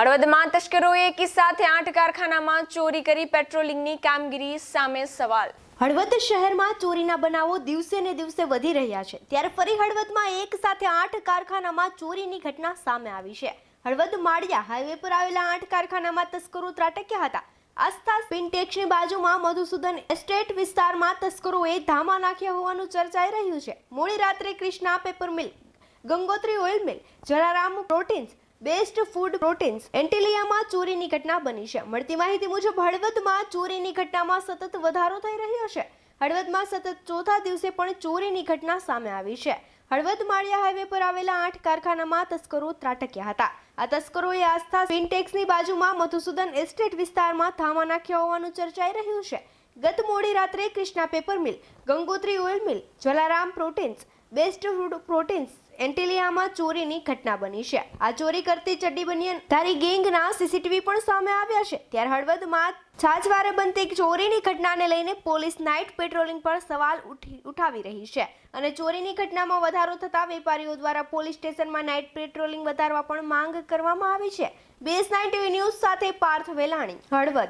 હળવદમાં તસ્કરોએ એક સાથે આઠ કારખાનામાં ચોરી કરી પેટ્રોલિંગની કામગીરી સામે સવાલ હળવદ શહેરમાં ચોરીના બનાવો દિવસે ને દિવસે વધી રહ્યા છે ત્યારે ફરી હળવદમાં એક સાથે આઠ કારખાનામાં ચોરીની ઘટના સામે આવી છે હળવદ માળિયા હાઈવે પર આવેલા આઠ કારખાનામાં તસ્કરો ત્રાટક્યા હતા આસ્થા સ્પિનટેક્સની બાજુમાં મધુસૂદન એસ્ટેટ વિસ્તારમાં તસ્કરોએ ધામા નાખ્યા હોવાનું ચર્ચાઈ રહ્યું છે મોડી રાત્રે Krishna paper mill Gangotri oil mill Jalaram proteins best food proteins એન્ટિલિયામાં ચોરીની ઘટના બની છે મળતી માહિતી મુજબ હળવદમાં ચોરીની ઘટનામાં સતત વધારો થઈ રહ્યો છે હળવદમાં સતત ચોથા દિવસે પણ ચોરીની ઘટના સામે આવી છે હળવદ માળિયા હાઈવે પર આવેલા આઠ કારખાનામાં તસ્કરો ત્રાટક્યા હતા આ તસ્કરોએ આસ્થા ફિનટેક્સની બાજુમાં મધુસૂદન એસ્ટેટ વિસ્તારમાં થામા નાખ્યા હોવાનું ચર્ચાઈ રહ્યું છે ગત મોડી રાત્રે Krishna paper mill Gangotri oil mill Jalaram proteins best proteins એન્ટેલિયામાં ચોરીની ઘટના બની છે આ ચોરી કરતી ચડ્ડી બનિયન તારી ગેંગના સીસીટીવી પણ સામે આવ્યા છે ત્યારે હળવદમાં છાજવારે બનતી એક ચોરીની ઘટનાને લઈને પોલીસ નાઇટ પેટ્રોલિંગ પર સવાલ ઉઠાવી રહી છે અને ચોરીની ઘટનામાં વધારો થતાં વેપારીઓ દ્વારા પોલીસ સ્ટેશનમાં નાઇટ પેટ્રોલિંગ વધારવા પણ માંગ કરવામાં આવી છે બેસ નાઇન ટીવી ન્યૂઝ સાથે પાર્થ વેલાણી હળવદ